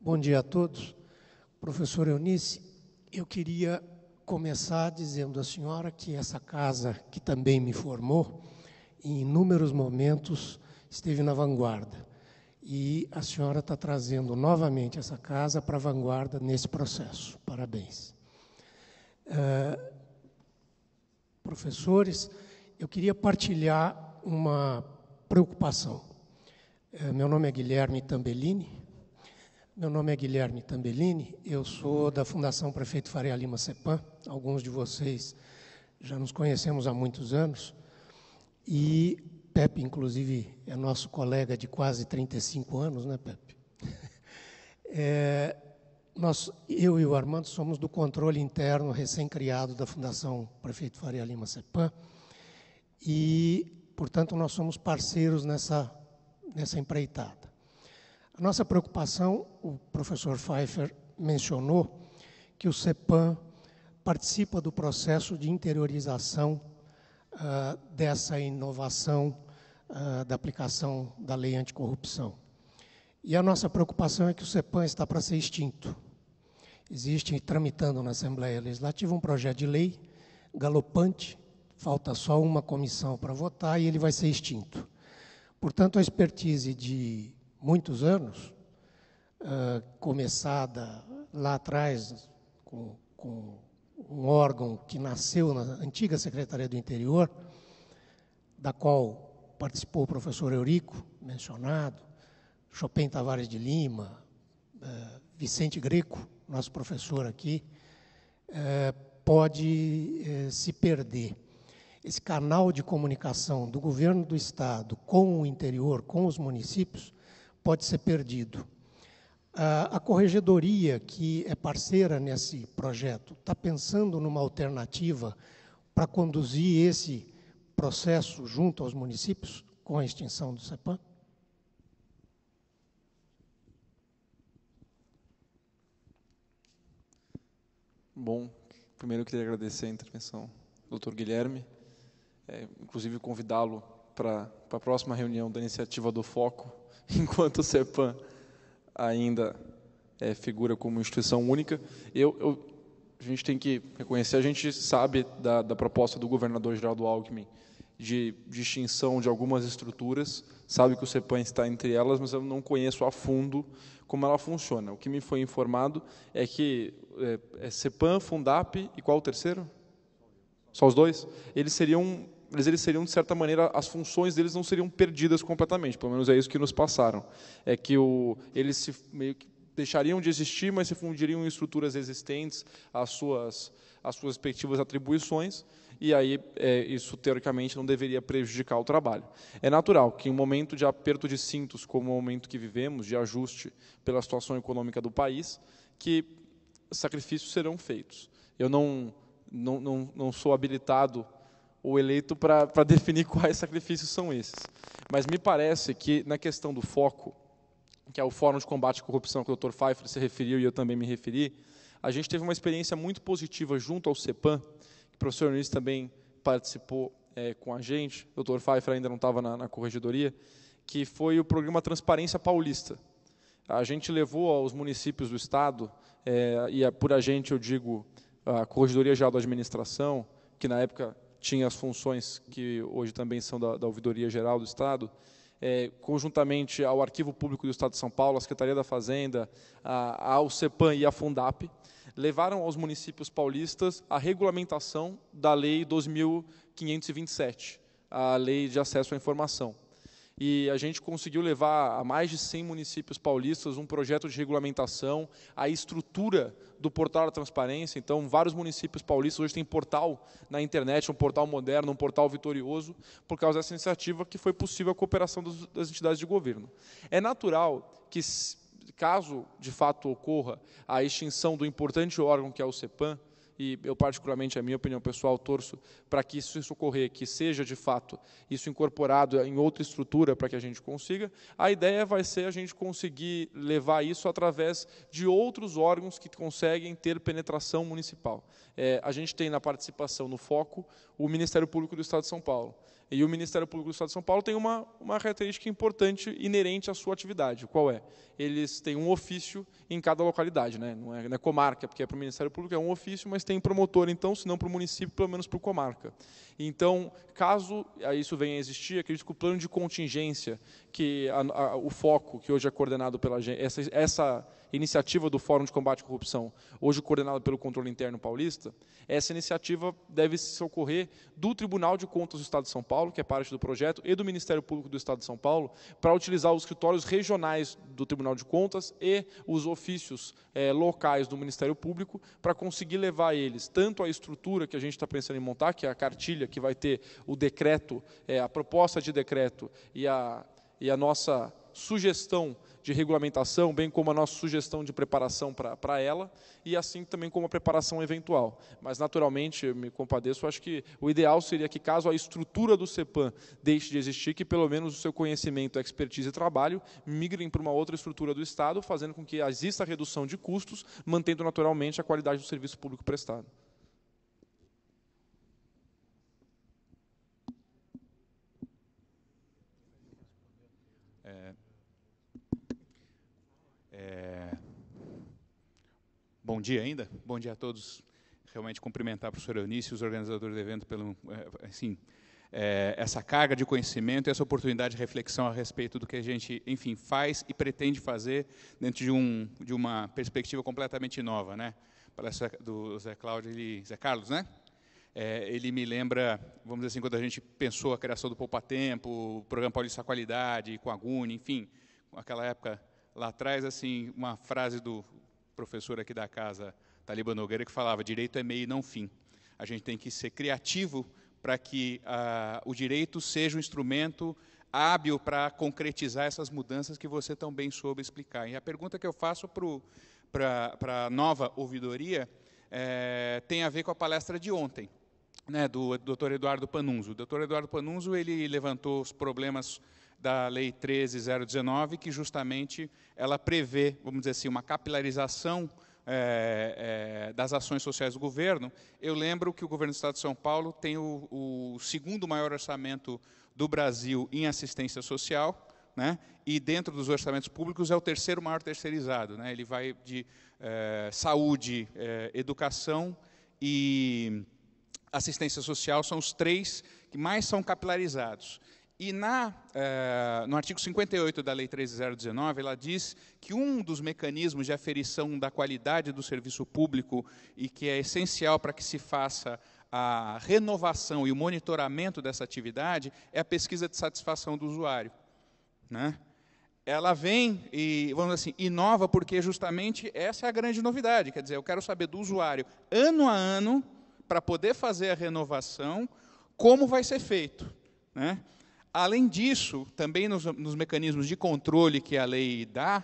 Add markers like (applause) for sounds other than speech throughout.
Bom dia a todos. Professor Eunice, eu queria começar dizendo à senhora que essa casa, que também me formou, em inúmeros momentos esteve na vanguarda. E a senhora está trazendo novamente essa casa para a vanguarda nesse processo. Parabéns. Uh, professores, eu queria partilhar uma preocupação. Uh, meu nome é Guilherme Tambellini, meu nome é Guilherme Tambellini, eu sou da Fundação Prefeito Faria Lima Cepan. Alguns de vocês já nos conhecemos há muitos anos. E Pepe, inclusive, é nosso colega de quase 35 anos, né, Pepe? (laughs) É, nós, eu e o Armando somos do controle interno recém-criado da Fundação Prefeito Faria Lima Cepan. E, portanto, nós somos parceiros nessa, nessa empreitada. A nossa preocupação, o professor Pfeiffer mencionou, que o CEPAM participa do processo de interiorização uh, dessa inovação uh, da aplicação da lei anticorrupção. E a nossa preocupação é que o CEPAM está para ser extinto. Existe, tramitando na Assembleia Legislativa, um projeto de lei galopante, falta só uma comissão para votar e ele vai ser extinto. Portanto, a expertise de muitos anos, uh, começada lá atrás com, com um órgão que nasceu na antiga Secretaria do Interior, da qual participou o professor Eurico, mencionado, Chopin Tavares de Lima, uh, Vicente Greco, nosso professor aqui, uh, pode uh, se perder. Esse canal de comunicação do governo do Estado com o interior, com os municípios, pode ser perdido. A corregedoria, que é parceira nesse projeto, está pensando numa alternativa para conduzir esse processo junto aos municípios com a extinção do CEPAM? Bom, primeiro eu queria agradecer a intervenção do doutor Guilherme, é, inclusive convidá-lo para a próxima reunião da iniciativa do Foco, (laughs) enquanto o CEPAM ainda é, figura como instituição única. Eu, eu, a gente tem que reconhecer, a gente sabe da, da proposta do governador Geraldo Alckmin de distinção de, de algumas estruturas, sabe que o CEPAM está entre elas, mas eu não conheço a fundo como ela funciona. O que me foi informado é que é, é CEPAM, Fundap e qual o terceiro? Só os dois? Eles seriam mas eles seriam, de certa maneira, as funções deles não seriam perdidas completamente, pelo menos é isso que nos passaram. É que o, eles se, meio que deixariam de existir, mas se fundiriam em estruturas existentes, as suas, suas respectivas atribuições, e aí é, isso teoricamente não deveria prejudicar o trabalho. É natural que em um momento de aperto de cintos, como o momento que vivemos, de ajuste pela situação econômica do país, que sacrifícios serão feitos. Eu não, não, não, não sou habilitado o eleito para (laughs) definir quais sacrifícios são esses. Mas me parece que na questão do foco, que é o Fórum de Combate à Corrupção que o Dr. Pfeiffer se referiu e eu também me referi, a gente teve uma experiência muito positiva junto ao CEPAM, que o professor Nunes também participou é, com a gente, o Dr. Pfeiffer ainda não estava na, na corregedoria, que foi o programa Transparência Paulista. A gente levou aos municípios do Estado, é, e por a gente eu digo a Corregedoria Geral da Administração, que na época tinha as funções que hoje também são da, da Ouvidoria Geral do Estado, é, conjuntamente ao Arquivo Público do Estado de São Paulo, à Secretaria da Fazenda, a, ao CEPAM e à Fundap, levaram aos municípios paulistas a regulamentação da Lei 2527, a Lei de Acesso à Informação e a gente conseguiu levar a mais de 100 municípios paulistas um projeto de regulamentação, a estrutura do portal da transparência. Então, vários municípios paulistas hoje têm portal na internet, um portal moderno, um portal vitorioso, por causa dessa iniciativa que foi possível a cooperação das entidades de governo. É natural que, caso de fato ocorra a extinção do importante órgão que é o CEPAM, e eu particularmente, a minha opinião pessoal, torço para que isso, ocorrer, que seja de fato isso incorporado em outra estrutura para que a gente consiga. A ideia vai ser a gente conseguir levar isso através de outros órgãos que conseguem ter penetração municipal. É, a gente tem na participação no foco o Ministério Público do Estado de São Paulo. E o Ministério Público do Estado de São Paulo tem uma, uma característica importante inerente à sua atividade. Qual é? Eles têm um ofício em cada localidade, né? não, é, não é comarca, porque é para o Ministério Público, é um ofício, mas tem promotor, então, se não para o município, pelo menos para o comarca. Então, caso isso venha a existir, acredito que o plano de contingência, que a, a, o foco, que hoje é coordenado pela essa, essa iniciativa do Fórum de Combate à Corrupção, hoje coordenada pelo Controle Interno Paulista, essa iniciativa deve se ocorrer do Tribunal de Contas do Estado de São Paulo, que é parte do projeto, e do Ministério Público do Estado de São Paulo, para utilizar os escritórios regionais do Tribunal de Contas e os ofícios é, locais do Ministério Público, para conseguir levar eles tanto a estrutura que a gente está pensando em montar, que é a cartilha que vai ter o decreto, é, a proposta de decreto e a, e a nossa sugestão de regulamentação, bem como a nossa sugestão de preparação para ela, e assim também como a preparação eventual. Mas, naturalmente, eu me compadeço, acho que o ideal seria que, caso a estrutura do CEPAM deixe de existir, que pelo menos o seu conhecimento, expertise e trabalho migrem para uma outra estrutura do Estado, fazendo com que exista redução de custos, mantendo naturalmente a qualidade do serviço público prestado. Bom dia ainda, bom dia a todos. Realmente cumprimentar o professor Eunice, os organizadores do evento, pelo, eh, assim, é, essa carga de conhecimento e essa oportunidade de reflexão a respeito do que a gente, enfim, faz e pretende fazer dentro de, um, de uma perspectiva completamente nova, né? Para do Zé Cláudio, e Zé Carlos, né? É, ele me lembra, vamos dizer assim, quando a gente pensou a criação do Poupa Tempo, o programa Paulista Qualidade, com a Guni, enfim, aquela época lá atrás, assim, uma frase do professor aqui da casa, Taliba Nogueira, que falava: direito é meio e não fim. A gente tem que ser criativo para que ah, o direito seja um instrumento hábil para concretizar essas mudanças que você também soube explicar. E a pergunta que eu faço para a nova ouvidoria é, tem a ver com a palestra de ontem, né, do, Dr. Eduardo Panunzo. O Dr. Eduardo Panunzo ele levantou os problemas da Lei 13019, que justamente ela prevê, vamos dizer assim, uma capilarização é, é, das ações sociais do governo. Eu lembro que o governo do Estado de São Paulo tem o, o segundo maior orçamento do Brasil em assistência social, né? e dentro dos orçamentos públicos é o terceiro maior terceirizado. Né? Ele vai de eh, saúde, educação e assistência social, são os três que mais são capilarizados. E na, eh, no artigo 58 da Lei 13019, ela diz que um dos mecanismos de aferição da qualidade do serviço público e que é essencial para que se faça a renovação e o monitoramento dessa atividade é a pesquisa de satisfação do usuário. Né? Ela vem e, vamos assim, inova porque justamente essa é a grande novidade. Quer dizer, eu quero saber do usuário, ano a ano, para poder fazer a renovação, como vai ser feito. Né? Além disso, também nos, nos mecanismos de controle que a lei dá,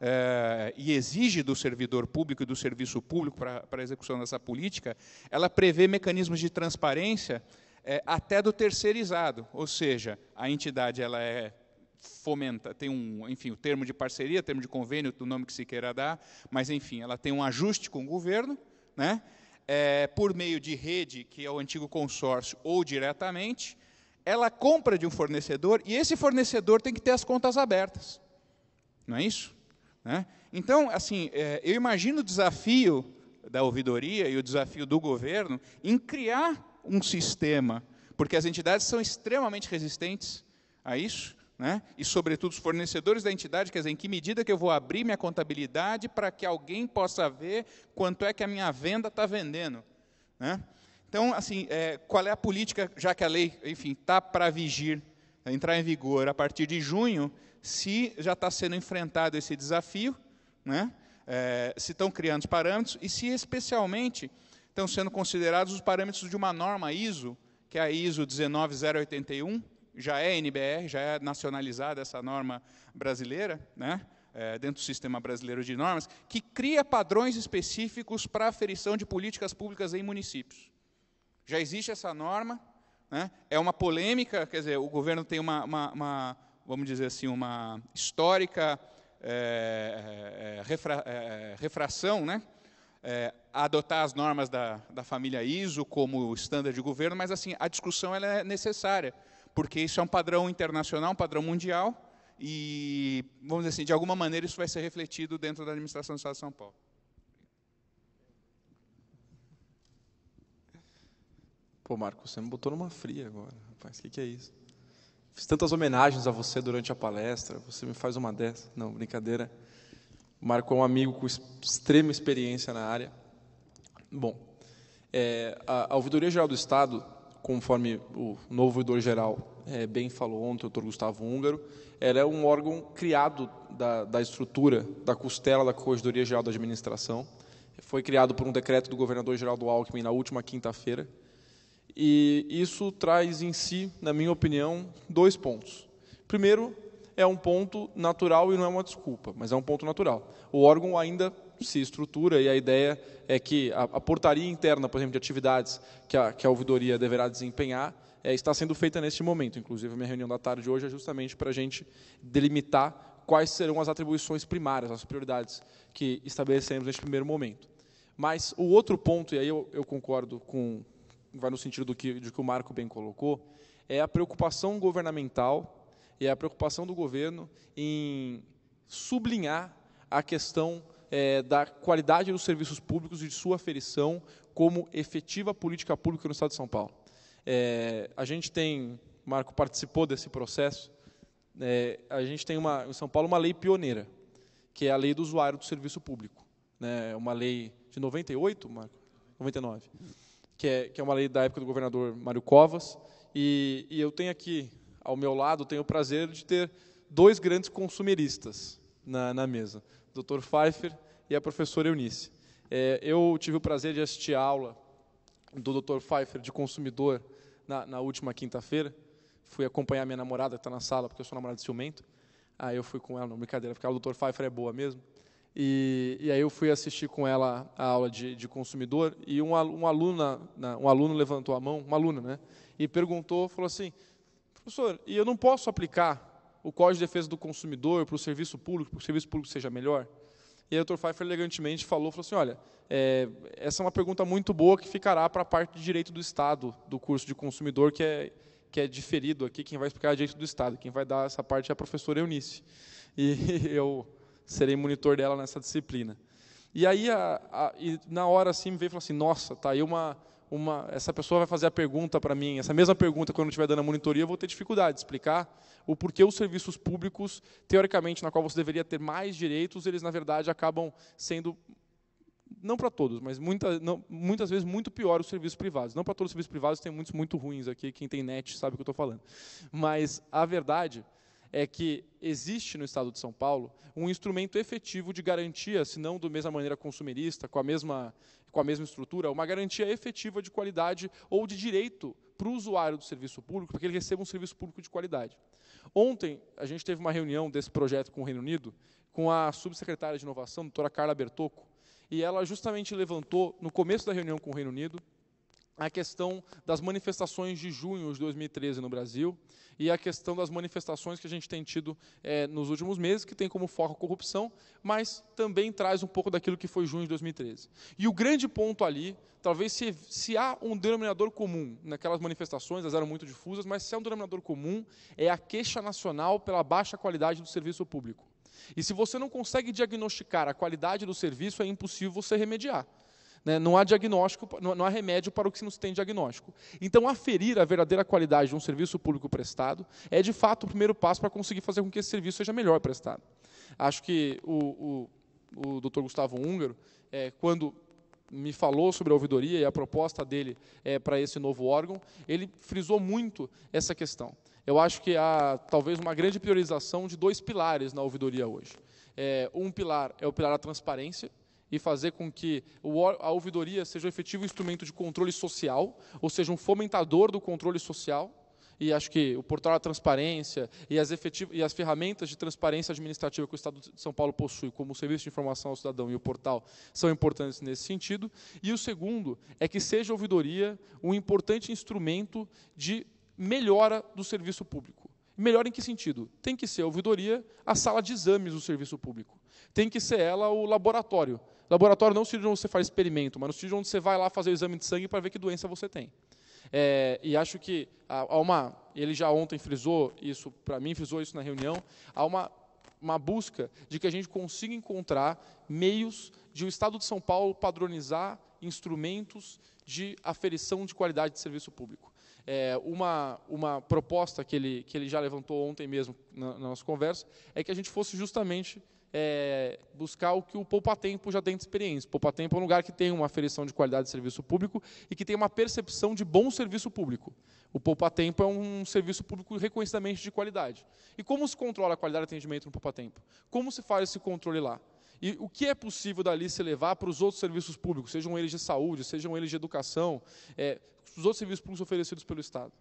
eh, e exige do servidor público e do serviço público para a execução dessa política, ela prevê mecanismos de transparência eh, até do terceirizado, ou seja, a entidade ela é fomenta, tem um, enfim, o termo de parceria, termo de convênio, do nome que se queira dar, mas enfim, ela tem um ajuste com o governo, né? Eh, por meio de rede, que é o antigo consórcio, ou diretamente, ela compra de um fornecedor e esse fornecedor tem que ter as contas abertas. Não é isso? Né? Então, assim, é, eu imagino o desafio da ouvidoria e o desafio do governo em criar um sistema, porque as entidades são extremamente resistentes a isso, né? e, sobretudo, os fornecedores da entidade, quer dizer, em que medida que eu vou abrir minha contabilidade para que alguém possa ver quanto é que a minha venda está vendendo. Né? Então, assim, é, qual é a política, já que a lei, enfim, está para vigir, entrar em vigor a partir de junho, se já está sendo enfrentado esse desafio, né? É, se estão criando os parâmetros e se especialmente estão sendo considerados os parâmetros de uma norma ISO, que é a ISO 19081, já é NBR, já é nacionalizada essa norma brasileira, né? É, dentro do sistema brasileiro de normas, que cria padrões específicos para aferição de políticas públicas em municípios. Já existe essa norma, né? é uma polêmica, quer dizer, o governo tem uma, uma, uma vamos dizer assim, uma histórica é, é, refra, é, refração, né? a adotar as normas da, da família ISO como estándar de governo, mas assim a discussão ela é necessária, porque isso é um padrão internacional, um padrão mundial, e, vamos dizer assim, de alguma maneira isso vai ser refletido dentro da administração do Estado de São Paulo. Pô, Marco, você me botou numa fria agora, rapaz, o que, que é isso? Fiz tantas homenagens a você durante a palestra, você me faz uma dessa. Não, brincadeira. O Marco é um amigo com extrema experiência na área. Bom, é, a, Ouvidoria Auditoria Geral do Estado, conforme o novo Auditor Geral é, bem falou ontem, o doutor Gustavo Húngaro, era é um órgão criado da, da estrutura, da costela da Corregedoria Geral da Administração. Foi criado por um decreto do governador Geraldo Alckmin na última quinta-feira. E isso traz em si, na minha opinião, dois pontos. Primeiro, é um ponto natural e não é uma desculpa, mas é um ponto natural. O órgão ainda se estrutura e a ideia é que a, a portaria interna, por exemplo, de atividades que a, que a ouvidoria deverá desempenhar, é, está sendo feita neste momento. Inclusive, a minha reunião da tarde hoje é justamente para a gente delimitar quais serão as atribuições primárias, as prioridades que estabelecemos neste primeiro momento. Mas o outro ponto, e aí eu, eu concordo com, vai no sentido do que, do que o Marco bem colocou, é a preocupação governamental e a preocupação do governo em sublinhar a questão é, da qualidade dos serviços públicos e de sua aferição como efetiva política pública no Estado de São Paulo. É, a gente tem, Marco participou desse processo, é, a gente tem uma, em São Paulo uma lei pioneira, que é a lei do usuário do serviço público. Né, é uma lei de 98, Marco? 99 que é, que é uma lei da época do governador Mário Covas. E, e eu tenho aqui, ao meu lado, tenho o prazer de ter dois grandes consumeristas na, na mesa, o Dr. Pfeiffer e a professora Eunice. É, eu tive o prazer de assistir a aula do Dr. Pfeiffer de consumidor na, na última quinta-feira. Fui acompanhar minha namorada, que está na sala, porque eu sou namorado de ciumento. Aí eu fui com ela, não, brincadeira, porque a do Dr. Pfeiffer é boa mesmo. E, e aí eu fui assistir com ela a aula de, de consumidor e um uma aluna, né, um aluno levantou a mão, uma aluna, né? E perguntou, falou assim, professor, e eu não posso aplicar o Código de Defesa do Consumidor para o serviço público, para que o serviço público seja melhor? E aí o Dr. Pfeiffer elegantemente falou, falou assim, olha, é, essa é uma pergunta muito boa que ficará para a parte de Direito do Estado do curso de consumidor, que é, que é diferido aqui, quem vai explicar é Direito do Estado, quem vai dar essa parte é a professora Eunice. E (laughs) eu serei monitor dela nessa disciplina. E aí, a, a, e na hora assim, me veio e falou assim: nossa, tá aí uma, uma. Essa pessoa vai fazer a pergunta para mim, essa mesma pergunta quando eu estiver dando a monitoria, eu vou ter dificuldade de explicar o porquê os serviços públicos, teoricamente, na qual você deveria ter mais direitos, eles na verdade acabam sendo não para todos, mas muita, não, muitas vezes muito pior os serviços privados. Não para todos os serviços privados, tem muitos muito ruins aqui, quem tem net sabe o que eu estou falando. Mas a verdade é que existe no Estado de São Paulo um instrumento efetivo de garantia, se não da mesma maneira consumerista, com a mesma, com a mesma estrutura, uma garantia efetiva de qualidade ou de direito para o usuário do serviço público, para que ele receba um serviço público de qualidade. Ontem, a gente teve uma reunião desse projeto com o Reino Unido, com a subsecretária de Inovação, doutora Carla Bertocco, e ela justamente levantou, no começo da reunião com o Reino Unido, a questão das manifestações de junho de 2013 no Brasil e a questão das manifestações que a gente tem tido é, nos últimos meses, que tem como foco a corrupção, mas também traz um pouco daquilo que foi junho de 2013. E o grande ponto ali, talvez se, se há um denominador comum naquelas manifestações, elas eram muito difusas, mas se há um denominador comum, é a queixa nacional pela baixa qualidade do serviço público. E se você não consegue diagnosticar a qualidade do serviço, é impossível você remediar. Né? Não há diagnóstico, não há remédio para o que se não tem diagnóstico. Então, aferir a verdadeira qualidade de um serviço público prestado é, de fato, o primeiro passo para conseguir fazer com que esse serviço seja melhor prestado. Acho que o, o, o Dr. Gustavo Húngaro, é, quando me falou sobre a ouvidoria e a proposta dele é, para esse novo órgão, ele frisou muito essa questão. Eu acho que há talvez uma grande priorização de dois pilares na ouvidoria hoje. É, um pilar é o pilar da transparência, e fazer com que a ouvidoria seja um efetivo instrumento de controle social, ou seja, um fomentador do controle social. E acho que o portal da transparência e as, e as ferramentas de transparência administrativa que o Estado de São Paulo possui, como o Serviço de Informação ao Cidadão e o portal, são importantes nesse sentido. E o segundo é que seja a ouvidoria um importante instrumento de melhora do serviço público. Melhor em que sentido? Tem que ser a ouvidoria a sala de exames do serviço público. Tem que ser ela o laboratório Laboratório não é um sítio onde você faz experimento, mas no sítio onde você vai lá fazer o exame de sangue para ver que doença você tem. É, e acho que há uma, ele já ontem frisou isso para mim, frisou isso na reunião, há uma, uma busca de que a gente consiga encontrar meios de o Estado de São Paulo padronizar instrumentos de aferição de qualidade de serviço público. É, uma, uma proposta que ele, que ele já levantou ontem mesmo na, na nossa conversa é que a gente fosse justamente é, buscar o que o poupa-tempo já tem de experiência. O poupa-tempo é um lugar que tem uma aferição de qualidade de serviço público e que tem uma percepção de bom serviço público. O poupa-tempo é um serviço público reconhecidamente de qualidade. E como se controla a qualidade de atendimento no poupa-tempo? Como se faz esse controle lá? E o que é possível dali se levar para os outros serviços públicos, sejam eles de saúde, sejam eles de educação, é, os outros serviços públicos oferecidos pelo Estado?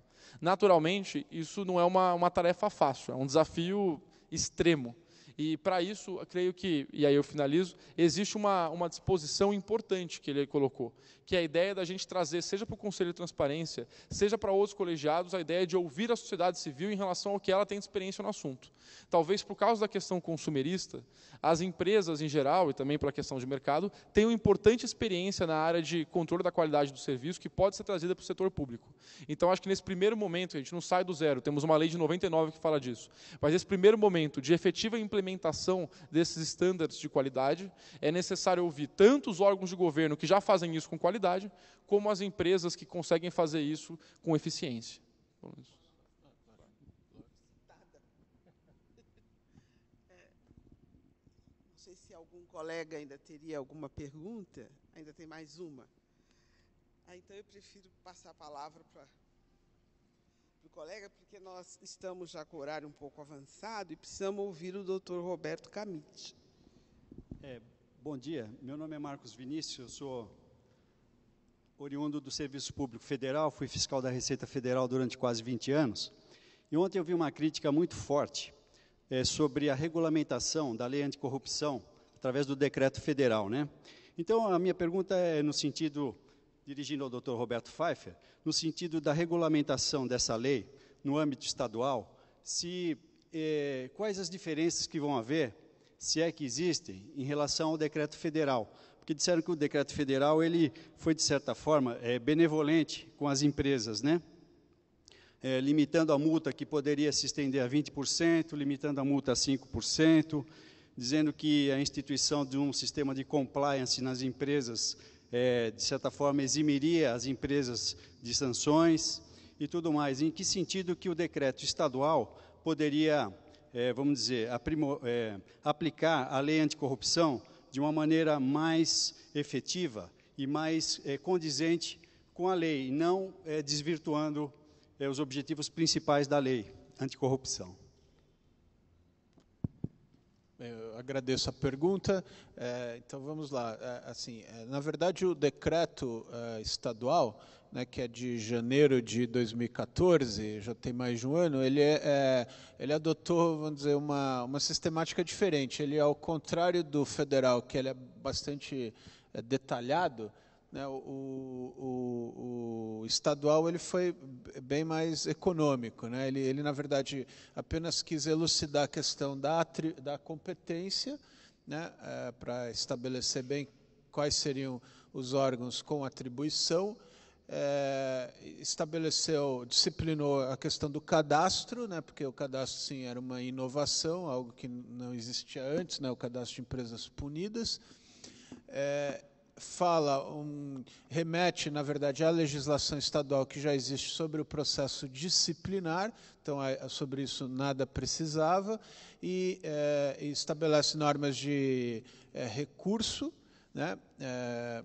Naturalmente, isso não é uma, uma tarefa fácil, é um desafio extremo. E para isso, creio que, e aí eu finalizo, existe uma, uma disposição importante que ele colocou, que a ideia da gente trazer, seja para o Conselho de Transparência, seja para outros colegiados, a ideia é de ouvir a sociedade civil em relação ao que ela tem de experiência no assunto. Talvez por causa da questão consumerista, as empresas em geral, e também pela questão de mercado, tenham importante experiência na área de controle da qualidade do serviço que pode ser trazida para o setor público. Então, acho que nesse primeiro momento, a gente não sai do zero, temos uma lei de 99 que fala disso, mas nesse primeiro momento de efetiva implementação desses estándares de qualidade, é necessário ouvir tanto os órgãos de governo que já fazem isso com qualidade, qualidade, como as empresas que conseguem fazer isso com eficiência. É, não sei se algum colega ainda teria alguma pergunta. Ainda tem mais uma. Ah, então eu prefiro passar a palavra para o colega, porque nós estamos já com o horário um pouco avançado e precisamos ouvir o doutor Roberto Camite. É, bom dia, meu nome é Marcos Vinícius, eu sou oriundo do Serviço Público Federal, fui fiscal da Receita Federal durante quase 20 anos. E ontem eu vi uma crítica muito forte é, sobre a regulamentação da lei anticorrupção através do decreto federal. Né? Então, a minha pergunta é no sentido, dirigindo ao doutor Roberto Pfeiffer, no sentido da regulamentação dessa lei no âmbito estadual, se é, quais as diferenças que vão haver, se é que existem, em relação ao decreto federal porque disseram que o decreto federal ele foi de certa forma é, benevolente com as empresas, né? É, limitando a multa que poderia se estender a 20%, limitando a multa a 5%, dizendo que a instituição de um sistema de compliance nas empresas é, de certa forma eximiria as empresas de sanções e tudo mais. Em que sentido que o decreto estadual poderia, é, vamos dizer, é, aplicar a lei anticorrupção de uma maneira mais efetiva e mais é, condizente com a lei, não é, desvirtuando é, os objetivos principais da lei anticorrupção. Eu agradeço a pergunta. então vamos lá. assim, na verdade, o decreto estadual né, que é de janeiro de 2014, já tem mais de um ano, ele, é, é, ele adotou, vamos dizer, uma, uma sistemática diferente. Ele, ao contrário do federal, que ele é bastante é, detalhado, né, o, o, o, estadual ele foi bem mais econômico. Né? Ele, ele, na verdade, apenas quis elucidar a questão da, da competência, né, é, para estabelecer bem quais seriam os órgãos com atribuição é, estabeleceu, disciplinou a questão do cadastro, né, porque o cadastro sim era uma inovação, algo que não existia antes, né, o cadastro de empresas punidas. É, fala, um, remete, na verdade, à legislação estadual que já existe sobre o processo disciplinar, então é, sobre isso nada precisava, e é, estabelece normas de é, recurso, né, é,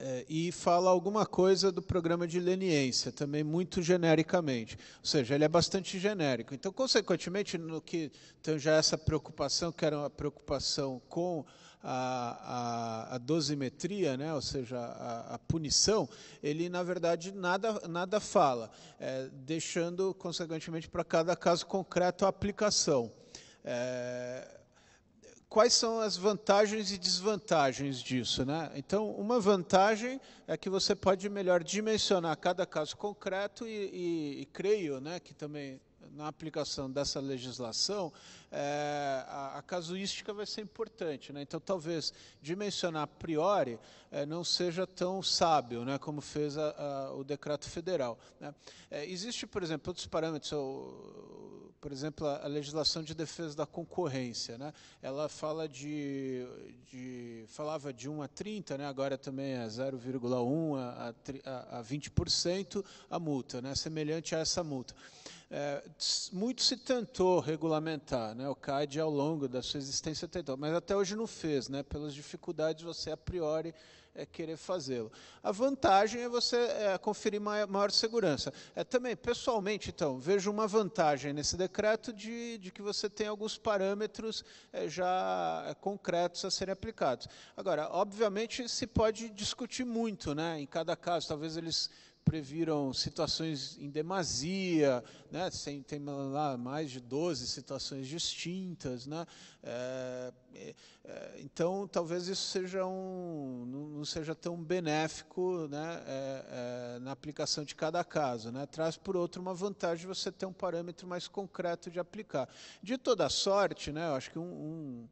é, e fala alguma coisa do programa de leniência, também muito genericamente. Ou seja, ele é bastante genérico. Então, consequentemente, no que então já essa preocupação, que era uma preocupação com a, a, a dosimetria, né? ou seja, a, a, punição, ele, na verdade, nada, nada fala, é, deixando, consequentemente, para cada caso concreto a aplicação. É, quais são as vantagens e desvantagens disso. Né? Então, uma vantagem é que você pode melhor dimensionar cada caso concreto e, e, e creio né, que também na aplicação dessa legislação, é, a, a, casuística vai ser importante. Né? Então, talvez dimensionar a priori é, não seja tão sábio né, como fez a, a, o decreto federal. Né? É, existe, por exemplo, outros parâmetros. Ou, por exemplo, a, legislação de defesa da concorrência, né? Ela fala de, de falava de 1 a 30, né? Agora também é 0,1 a, a, a 20% a multa, né? Semelhante a essa multa é, muito se tentou regulamentar, né? o CAD ao longo da sua existência tentou, mas até hoje não fez, né? pelas dificuldades você a priori é querer fazê-lo. A vantagem é você é, conferir maior, maior, segurança. É também, pessoalmente, então, vejo uma vantagem nesse decreto de, de que você tem alguns parâmetros é, já é, concretos a serem aplicados. Agora, obviamente, se pode discutir muito, né? Em cada caso, talvez eles previram situações em demasia, né? tem, tem lá mais de 12 situações distintas. Né? É, é, é, então, talvez isso seja um, não seja tão benéfico né? É, é, na aplicação de cada caso. Né? Traz, por outro, uma vantagem você ter um parâmetro mais concreto de aplicar. De toda sorte, né? eu acho que um, um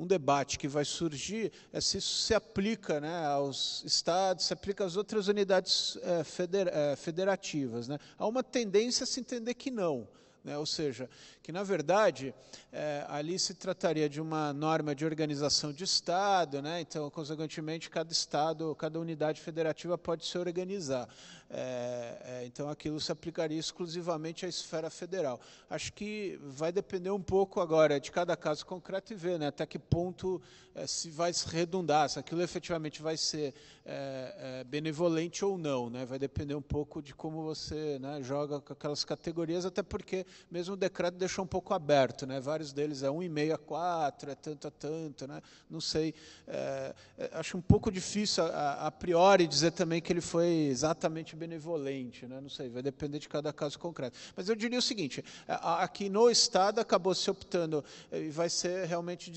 um debate que vai surgir é se isso se aplica né, aos estados, se aplica às outras unidades é, feder, é, federativas. Né? Há uma tendência a se entender que não. Né? Ou seja, que na verdade é, ali se trataria de uma norma de organização de Estado, né? então, consequentemente, cada Estado, cada unidade federativa pode se organizar. É, é, então, aquilo se aplicaria exclusivamente à esfera federal. Acho que vai depender um pouco agora de cada caso concreto e ver né, até que ponto é, se vai se redundar, se aquilo efetivamente vai ser é, é, benevolente ou não. Né, vai depender um pouco de como você né, joga com aquelas categorias, até porque mesmo o decreto deixou um pouco aberto. Né, vários deles é 1,5 a 4, é tanto a tanto. Né, não sei. É, acho um pouco difícil a, a priori dizer também que ele foi exatamente benevolente, né? não sei, vai depender de cada caso concreto. Mas eu diria o seguinte: aqui no Estado acabou se optando, eh, e vai ser realmente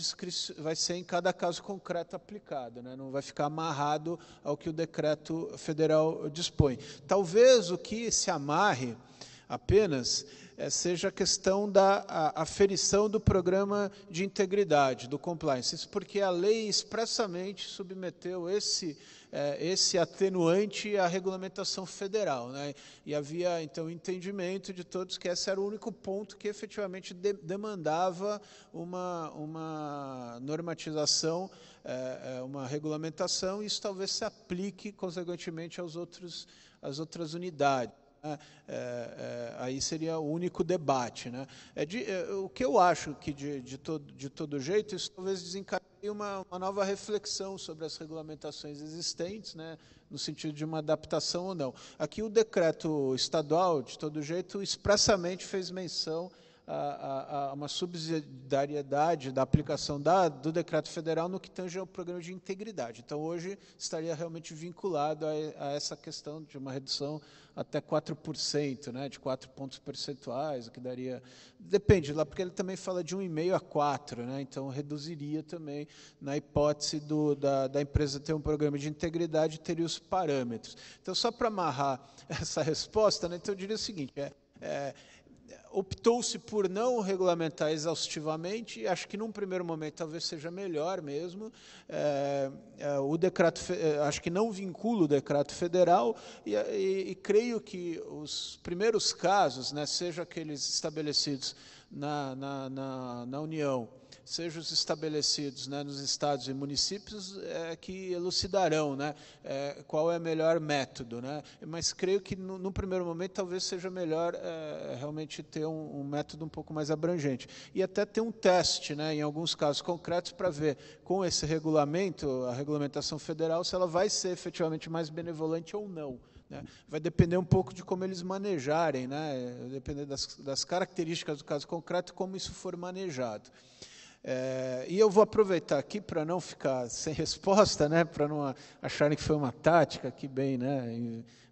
vai ser em cada caso concreto aplicado, né? não vai ficar amarrado ao que o decreto federal dispõe. Talvez o que se amarre apenas eh, seja a questão da aferição do programa de integridade, do compliance. Isso porque a lei expressamente submeteu esse é, esse atenuante à regulamentação federal. Né? E havia, então, entendimento de todos que esse era o único ponto que efetivamente de demandava uma, uma normatização, é, é uma regulamentação, e isso talvez se aplique, consequentemente, aos outros, às outras unidades. Né? É, é, aí seria o único debate. Né? É de, é, o que eu acho que, de, de, todo, de todo jeito, isso talvez desencadeie uma, uma, nova reflexão sobre as regulamentações existentes, né, no sentido de uma adaptação ou não. Aqui o decreto estadual, de todo jeito, expressamente fez menção a, a, uma subsidiariedade da aplicação da, do decreto federal no que tange ao programa de integridade. Então, hoje, estaria realmente vinculado a, a essa questão de uma redução até 4%, né, de 4 pontos percentuais, o que daria... Depende, lá porque ele também fala de 1,5 a 4, né, então reduziria também na hipótese do, da, da empresa ter um programa de integridade, teria os parâmetros. Então, só para amarrar (laughs) essa resposta, né, então eu diria o seguinte, é, é, optou-se por não regulamentar exaustivamente, e acho que num primeiro momento talvez seja melhor mesmo. É, é, o decreto, é, acho que não vincula o decreto federal, e, e, e creio que os primeiros casos, né, seja aqueles estabelecidos na, na, na, na União sejam os estabelecidos né, nos estados e municípios é, que elucidarão né, é, qual é o melhor método. Né? Mas creio que, no, no primeiro momento, talvez seja melhor é, realmente ter um, um, método um pouco mais abrangente. E até ter um teste, né, em alguns casos concretos, para ver com esse regulamento, a regulamentação federal, se ela vai ser efetivamente mais benevolente ou não. Né. Vai depender um pouco de como eles manejarem, né? depender das, das características do caso concreto como isso for manejado. É, e eu vou aproveitar aqui para não ficar (laughs) sem resposta, né, para não acharem que foi uma tática, que bem, né,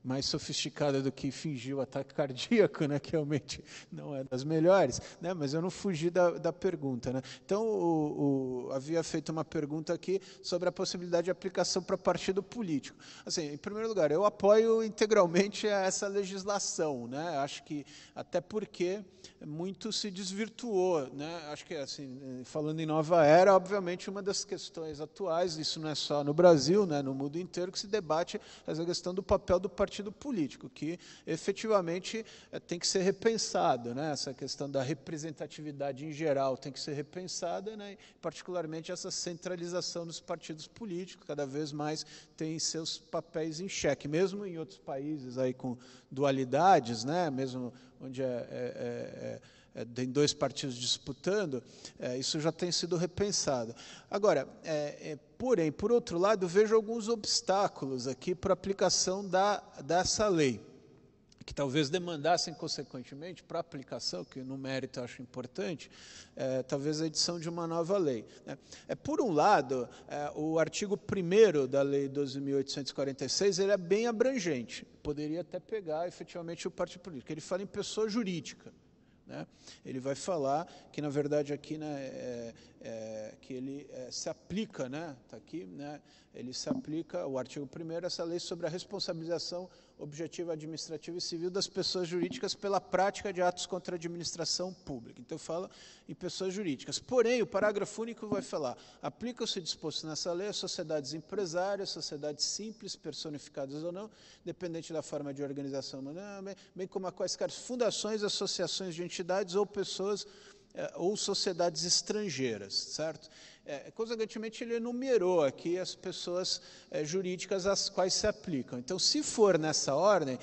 mais sofisticada do que fingir o ataque cardíaco, né, que realmente não é das melhores, né, mas eu não fugi da, da pergunta. Né. Então, o, o, havia feito uma pergunta aqui sobre a possibilidade de aplicação para partido político. Assim, em primeiro lugar, eu apoio integralmente essa legislação. Né, acho que, até porque muito se desvirtuou. Né, acho que, assim, falando em nova era, obviamente, uma das questões atuais, isso não é só no Brasil, né, no mundo inteiro, que se debate essa questão do papel do partido partido político, que efetivamente eh, tem que ser repensado, né? essa questão da representatividade em geral tem que ser repensada, né? particularmente essa centralização dos partidos políticos, cada vez mais tem seus papéis em xeque, mesmo em outros países aí com dualidades, né? mesmo onde é, é, é, é eh, tem dois partidos disputando, eh, isso já tem sido repensado. Agora, eh, porém, por outro lado, vejo alguns obstáculos aqui para a aplicação da, dessa lei que talvez demandassem, consequentemente, para aplicação, que no mérito eu acho importante, é, talvez a edição de uma nova lei. Né? É, por um lado, é, o artigo 1 da Lei 12.846 ele é bem abrangente, poderia até pegar efetivamente o partido político, ele fala em pessoa jurídica. Né? Ele vai falar que, na verdade, aqui né, é, é, que ele é, se aplica, está né? Tá aqui, né? ele se aplica, o artigo 1 essa lei sobre a responsabilização objetivo administrativo e civil das pessoas jurídicas pela prática de atos contra a administração pública. Então, fala em pessoas jurídicas. Porém, o parágrafo único vai falar: aplica-se disposto nessa lei a sociedades empresárias, sociedades simples, personificadas ou não, dependente da forma de organização, bem como a quaisquer fundações, associações de entidades ou pessoas eh, ou sociedades estrangeiras, certo? É, consequentemente, ele enumerou aqui as pessoas é, jurídicas às quais se aplicam. Então, se for nessa ordem,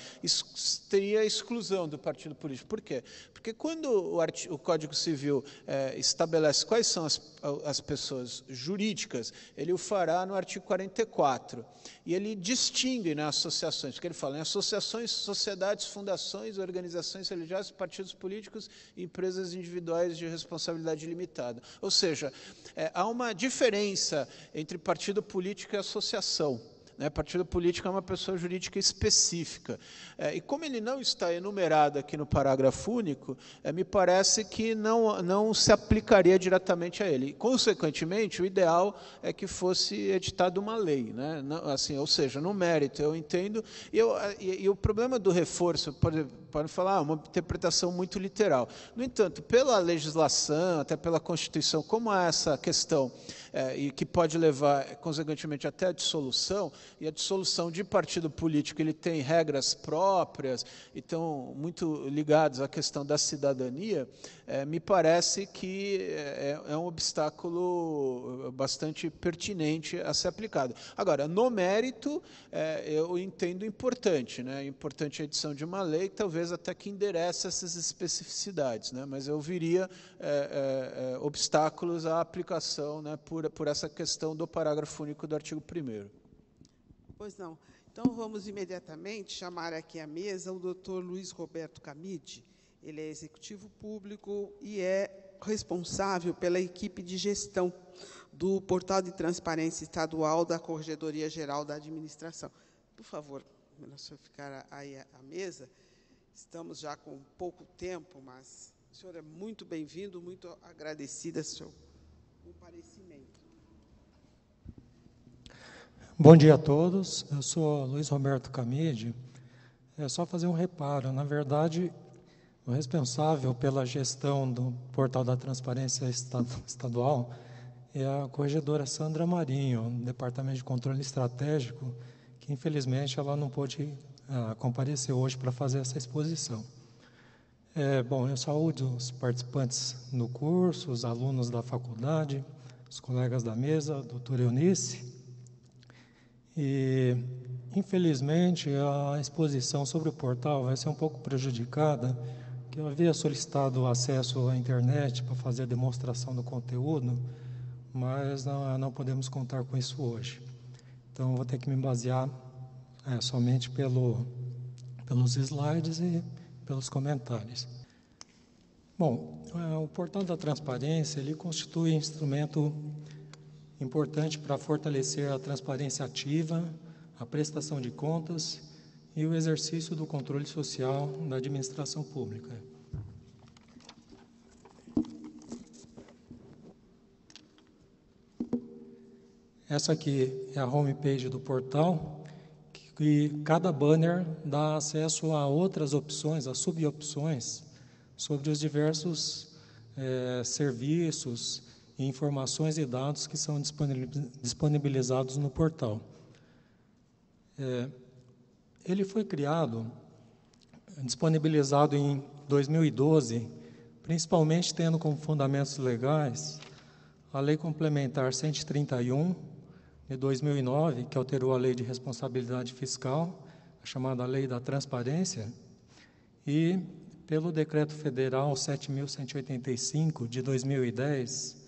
teria exclusão do partido político. Por quê? Porque quando o, o Código Civil é, estabelece quais são as, as pessoas jurídicas, ele o fará no artigo 44. E ele distingue né, associações, porque ele fala em né, associações, sociedades, fundações, organizações religiosas, partidos políticos e empresas individuais de responsabilidade limitada. Ou seja, é, há uma uma diferença entre partido político e associação. Né? Partido político é uma pessoa jurídica específica. É, e como ele não está enumerado aqui no parágrafo único, é, me parece que não, não se aplicaria diretamente a ele. consequentemente, o ideal é que fosse editada uma lei. Né? Não, assim, ou seja, no mérito, eu entendo. E, eu, e, e o problema do reforço, por exemplo, podem falar, ah, uma interpretação muito literal. No entanto, pela legislação, até pela Constituição, como há essa questão é, e que pode levar, eh, consequentemente, até a dissolução, e a dissolução de partido político, ele tem regras próprias, então, muito ligados à questão da cidadania, é, me parece que é, é, é um obstáculo é, bastante pertinente a ser aplicado. Agora, no mérito, é, eu entendo importante, né? importante a edição de uma lei, talvez até que endereça essas especificidades, né? mas eu viria é, obstáculos à aplicação né? por, por essa questão do parágrafo único do artigo 1 Pois não. Então, vamos imediatamente chamar aqui à mesa o doutor Luiz Roberto Camide, ele é executivo público e é responsável pela equipe de gestão do Portal de Transparência Estadual da Corregedoria Geral da Administração. Por favor, melhor senhor ficar aí à mesa. Estamos já com pouco tempo, mas o senhor é muito bem-vindo, muito agradecida seu comparecimento. Bom dia a todos. Eu sou Luiz Roberto Camide. É só fazer um reparo. Na verdade, o responsável pela gestão do portal da transparência estadual é a corregedora Sandra Marinho, do Departamento de Controle Estratégico, que infelizmente ela não pôde ah, comparecer hoje para fazer essa exposição. É, bom, eu saúdo os participantes no curso, os alunos da faculdade, os colegas da mesa, a doutora Eunice. E, infelizmente, a exposição sobre o portal vai ser um pouco prejudicada que eu havia solicitado acesso à internet para fazer a demonstração do conteúdo, mas não, não podemos contar com isso hoje. Então, vou ter que me basear é, somente pelo, pelos slides e pelos comentários. Bom, é, o portal da transparência ele constitui um instrumento importante para fortalecer a transparência ativa, a prestação de contas e o exercício do controle social da administração pública. Essa aqui é a homepage do portal, que cada banner dá acesso a outras opções, a subopções, sobre os diversos é, serviços, informações e dados que são disponibilizados no portal. É, ele foi criado, disponibilizado em 2012, principalmente tendo como fundamentos legais a Lei Complementar 131 de 2009, que alterou a Lei de Responsabilidade Fiscal, a chamada Lei da Transparência, e pelo Decreto Federal 7185 de 2010,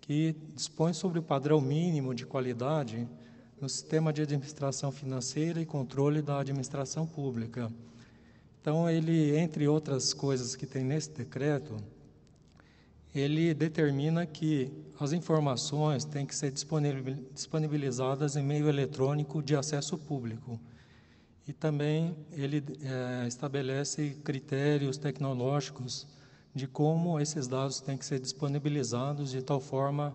que dispõe sobre o padrão mínimo de qualidade no Sistema de Administração Financeira e Controle da Administração Pública. Então, ele, entre outras coisas que tem nesse decreto, ele determina que as informações têm que ser disponibilizadas em meio eletrônico de acesso público. E também ele é, estabelece critérios tecnológicos de como esses dados têm que ser disponibilizados de tal forma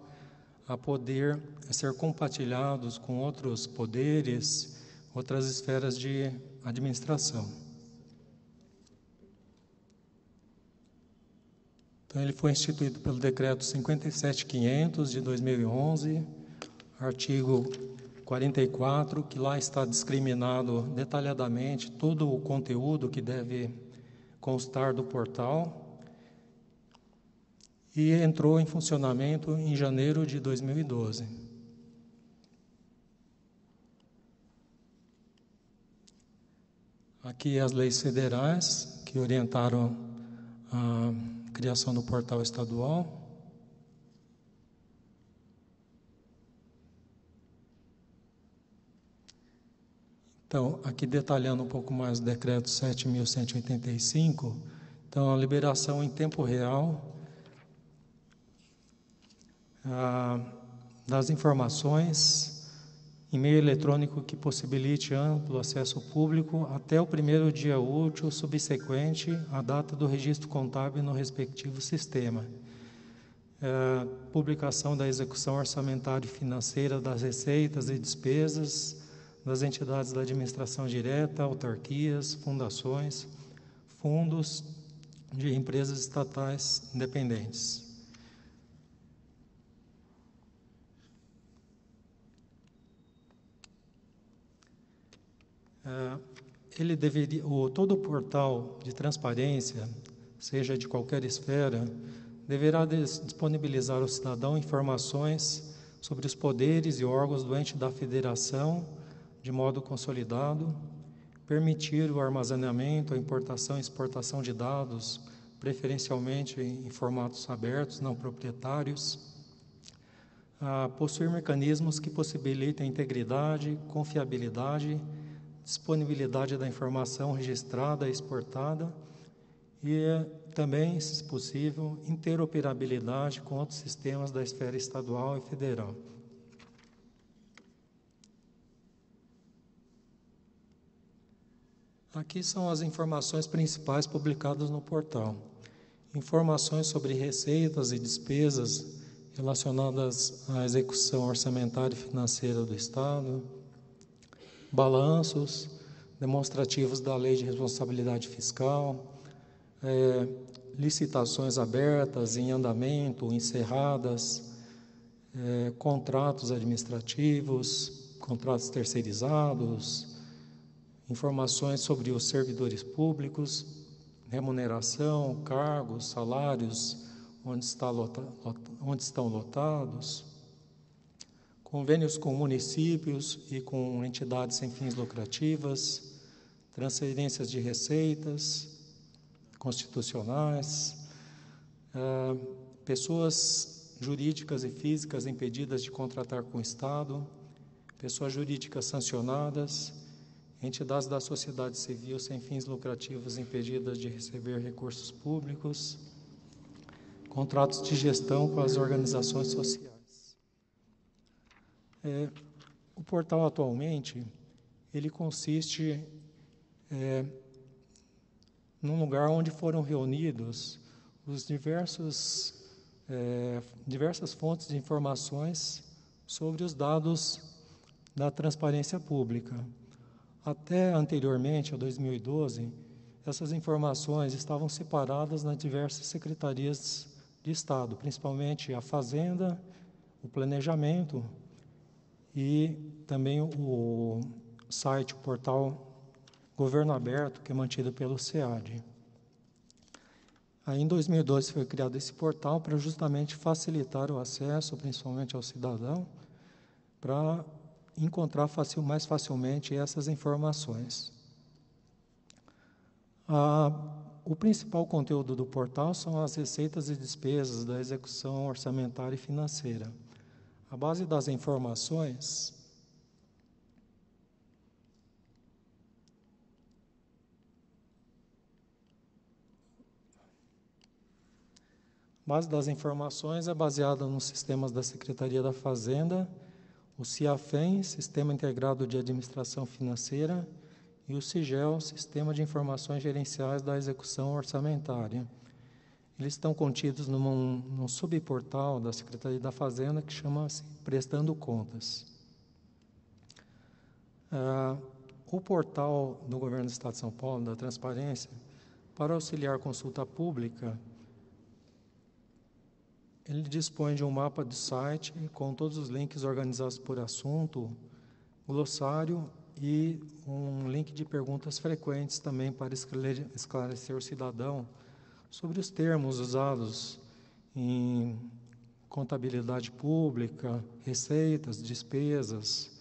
a poder ser compartilhados com outros poderes, outras esferas de administração. Então, ele foi instituído pelo Decreto 57500 de 2011, artigo 44, que lá está discriminado detalhadamente todo o conteúdo que deve constar do portal e entrou em funcionamento em janeiro de 2012. Aqui as leis federais que orientaram a criação do portal estadual. Então, aqui detalhando um pouco mais o decreto 7.185, então a liberação em tempo real ah, das informações em meio eletrônico que possibilite amplo acesso público até o primeiro dia útil subsequente à data do registro contábil no respectivo sistema. É, publicação da execução orçamentária e financeira das receitas e despesas das entidades da administração direta, autarquias, fundações, fundos de empresas estatais independentes. Ah, ele deveria, o, todo o portal de transparência, seja de qualquer esfera, deverá disponibilizar ao cidadão informações sobre os poderes e órgãos doente da federação, de modo consolidado, permitir o armazenamento, a importação e exportação de dados, preferencialmente em formatos abertos, não proprietários, possuir mecanismos que possibilitem integridade, confiabilidade disponibilidade da informação registrada, exportada e é também, se possível, interoperabilidade com outros sistemas da esfera estadual e federal. Aqui são as informações principais publicadas no portal. Informações sobre receitas e despesas relacionadas à execução orçamentária e financeira do Estado, balanços demonstrativos da lei de responsabilidade fiscal, é, licitações abertas, em andamento, encerradas, é, contratos administrativos, contratos terceirizados, informações sobre os servidores públicos, remuneração, cargos, salários, onde, está lota, onde estão lotados, convênios com municípios e com entidades sem fins lucrativas, transferências de receitas constitucionais, eh, pessoas jurídicas e físicas impedidas de contratar com o Estado, pessoas jurídicas sancionadas, entidades da sociedade civil sem fins lucrativos impedidas de receber recursos públicos, contratos de gestão com as organizações sociais. É, o portal atualmente ele consiste é, num lugar onde foram reunidos os diversos é, diversas fontes de informações sobre os dados da transparência pública. Até anteriormente, em 2012, essas informações estavam separadas nas diversas secretarias de Estado, principalmente a Fazenda, o Planejamento, e também o site, o portal Governo Aberto, que é mantido pelo SEAD. Aí, em 2012 foi criado esse portal para justamente facilitar o acesso, principalmente ao cidadão, para encontrar facil, mais facilmente essas informações. A, o principal conteúdo do portal são as receitas e despesas da execução orçamentária e financeira. A base das informações, A base das informações é baseada nos sistemas da Secretaria da Fazenda, o CIAFEM, Sistema Integrado de Administração Financeira, e o CIGEL, Sistema de Informações Gerenciais da Execução Orçamentária eles estão contidos num, num subportal da Secretaria da Fazenda que chama-se Prestando Contas. Ah, o portal do Governo do Estado de São Paulo, da Transparência, para auxiliar consulta pública, ele dispõe de um mapa do site com todos os links organizados por assunto, glossário e um link de perguntas frequentes também para esclarecer o cidadão sobre os termos usados em contabilidade pública, receitas, despesas.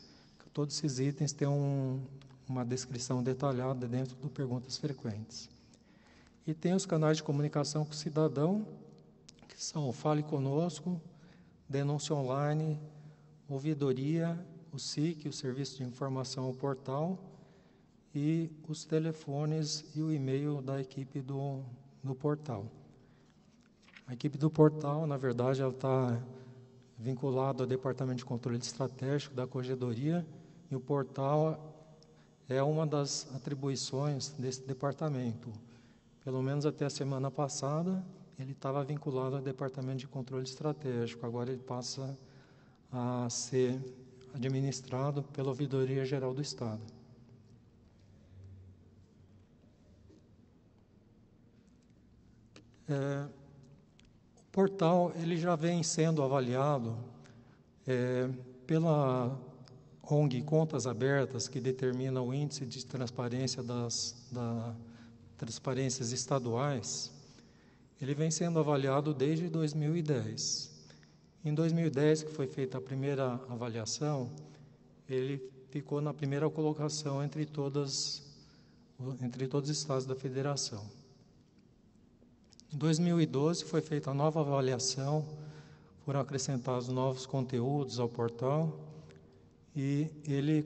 Todos esses itens têm um, uma descrição detalhada dentro do Perguntas Frequentes. E tem os canais de comunicação com o cidadão, que são o Fale Conosco, Denúncia Online, Ouvidoria, o SIC, o Serviço de Informação o Portal, e os telefones e o e-mail da equipe do no portal. A equipe do portal, na verdade, ela está vinculada ao Departamento de Controle Estratégico da Corregedoria e o portal é uma das atribuições desse departamento. Pelo menos até a semana passada, ele estava vinculado ao Departamento de Controle Estratégico. Agora ele passa a ser administrado pela Ouvidoria Geral do Estado. É, o portal ele já vem sendo avaliado é, pela ONG Contas Abertas, que determina o índice de transparência das da, transparências estaduais. Ele vem sendo avaliado desde 2010. Em 2010, que foi feita a primeira avaliação, ele ficou na primeira colocação entre todas entre todos os estados da federação. Em 2012 foi feita a nova avaliação, foram acrescentados novos conteúdos ao portal e ele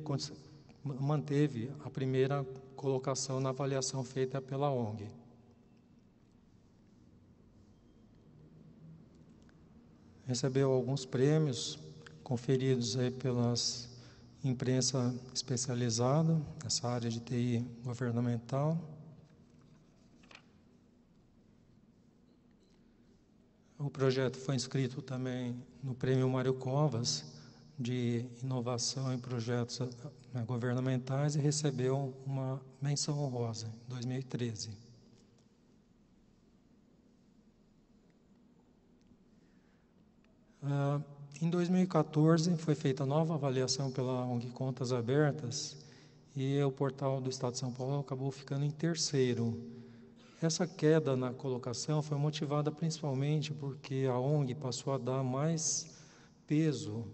manteve a primeira colocação na avaliação feita pela ONG. Recebeu alguns prêmios conferidos aí pelas imprensa especializada nessa área de TI governamental. O projeto foi inscrito também no Prêmio Mário Covas de Inovação em Projetos eh, né, Governamentais e recebeu uma menção honrosa em 2013. Ah, em 2014, foi feita nova avaliação pela ONG Contas Abertas e o portal do Estado de São Paulo acabou ficando em terceiro essa queda na colocação foi motivada principalmente porque a ONG passou a dar mais peso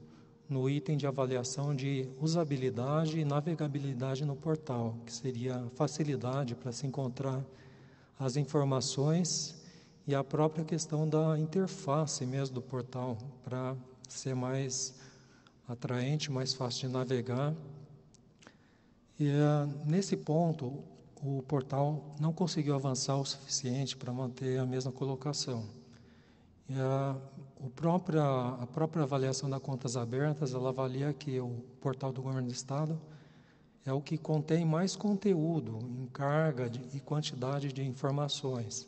no item de avaliação de usabilidade e navegabilidade no portal, que seria a facilidade para se encontrar as informações e a própria questão da interface mesmo do portal para ser mais atraente, mais fácil de navegar. E, ah, nesse ponto, o portal não conseguiu avançar o suficiente para manter a mesma colocação. A, o própria, a própria avaliação das contas abertas, ela avalia que o portal do governo do estado é o que contém mais conteúdo em carga de, e quantidade de informações.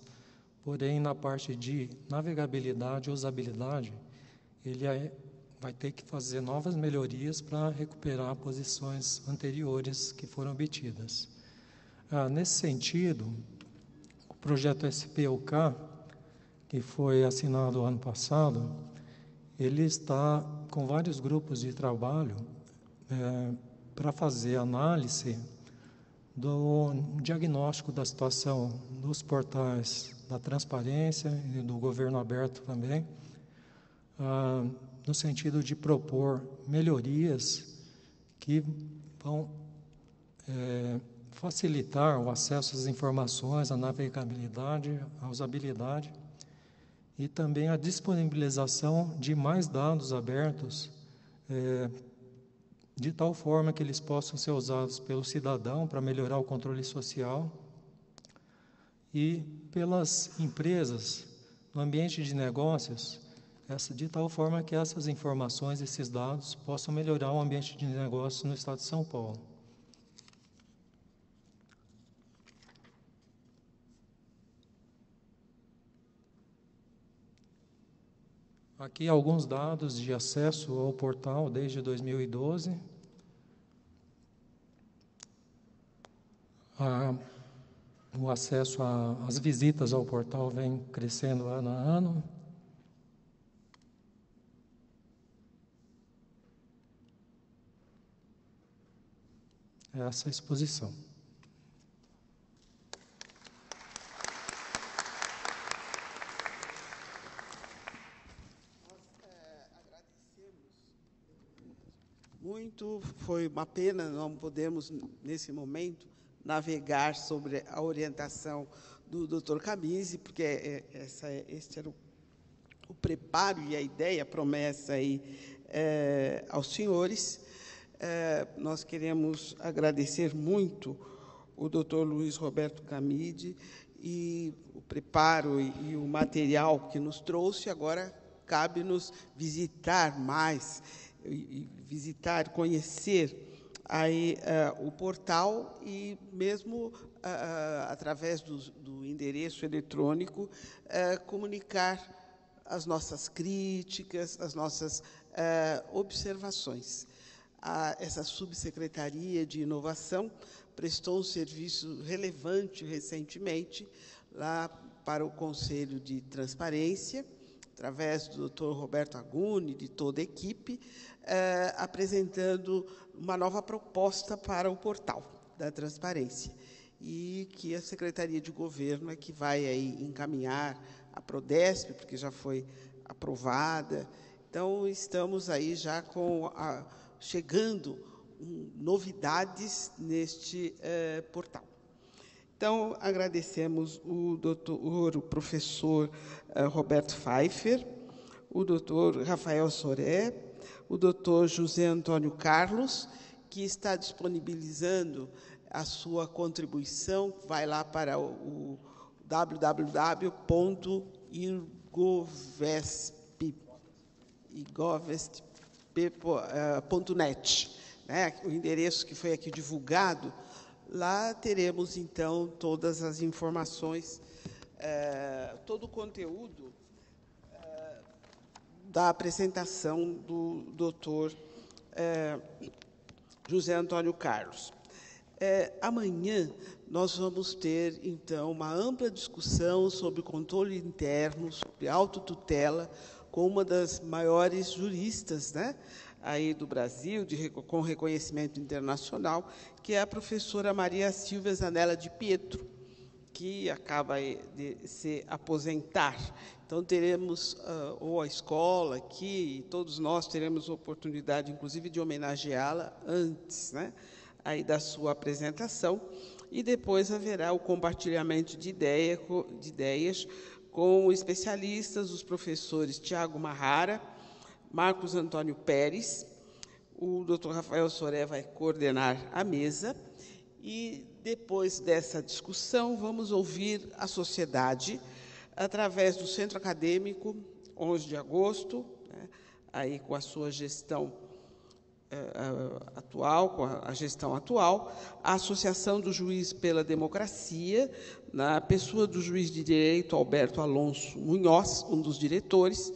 Porém, na parte de navegabilidade e usabilidade, ele é, vai ter que fazer novas melhorias para recuperar posições anteriores que foram obtidas. Ah, nesse sentido, o projeto SPUK, que foi assinado ano passado, ele está com vários grupos de trabalho é, para fazer análise do diagnóstico da situação dos portais da transparência e do governo aberto também, ah, no sentido de propor melhorias que vão é, facilitar o acesso às informações, à navegabilidade, à usabilidade e também a disponibilização de mais dados abertos, é, de tal forma que eles possam ser usados pelo cidadão para melhorar o controle social e pelas empresas no ambiente de negócios, essa, de tal forma que essas informações, esses dados, possam melhorar o ambiente de negócios no estado de São Paulo. Aqui alguns dados de acesso ao portal desde 2012. A, o acesso às visitas ao portal vem crescendo ano a ano. Essa é exposição. muito, foi uma pena não podermos, nesse momento, navegar sobre a orientação do Dr. Camise, porque esse é, é, essa, é, este era o, o, preparo e a ideia, a promessa aí, é, aos senhores. É, nós queremos agradecer muito o Dr. Luiz Roberto Camide e o preparo e, e o material que nos trouxe. Agora cabe-nos visitar mais visitar, conhecer aí uh, o portal e mesmo uh, através do, do, endereço eletrônico uh, comunicar as nossas críticas, as nossas observações. A, essa subsecretaria de inovação prestou um serviço relevante recentemente lá para o Conselho de Transparência através do Dr. Roberto Aguni, de toda a equipe, eh, apresentando uma nova proposta para o portal da transparência e que a Secretaria de Governo é que vai aí encaminhar a Prodesp, porque já foi aprovada. Então estamos aí já com a, chegando um, novidades neste eh, portal. Então, agradecemos o doutor, o professor eh, Roberto Pfeiffer, o doutor Rafael Soré, o doutor José Antônio Carlos, que está disponibilizando a sua contribuição, vai lá para o www.igovesp.net, né? o endereço que foi aqui divulgado, Lá teremos, então, todas as informações, é, todo o conteúdo é, da apresentação do doutor é, José Antônio Carlos. amanhã nós vamos ter, então, uma ampla discussão sobre controle interno, sobre autotutela, com uma das maiores juristas, né? aí do Brasil, de, com reconhecimento internacional, que é a professora Maria Silvia Zanella de Pietro, que acaba de se aposentar. Então, teremos, ah, ou a escola aqui, e todos nós teremos oportunidade, inclusive, de homenageá-la antes né, aí da sua apresentação. E depois haverá o compartilhamento de, ideia, de ideias com especialistas, os professores Tiago Marrara, Marcos Antônio Pérez. O doutor Rafael Soré vai coordenar a mesa. E depois dessa discussão, vamos ouvir a sociedade através do Centro Acadêmico, 11 de agosto, né, aí com a sua gestão eh, atual, com a gestão atual, a Associação do Juiz pela Democracia, na pessoa do juiz de direito Alberto Alonso Munhoz, um dos diretores,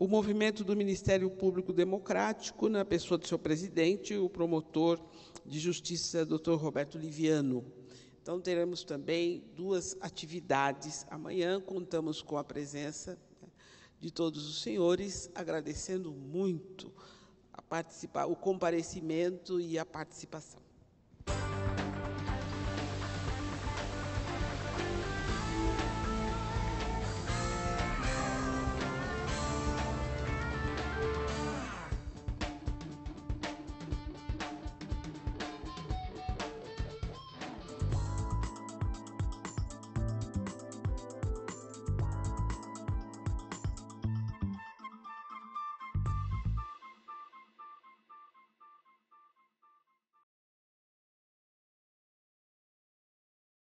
o movimento do Ministério Público Democrático, na pessoa do seu presidente, o promotor de justiça, Dr. Roberto Liviano. Então, teremos também duas atividades amanhã. Contamos com a presença né, de todos os senhores, agradecendo muito a participar, o comparecimento e a participação.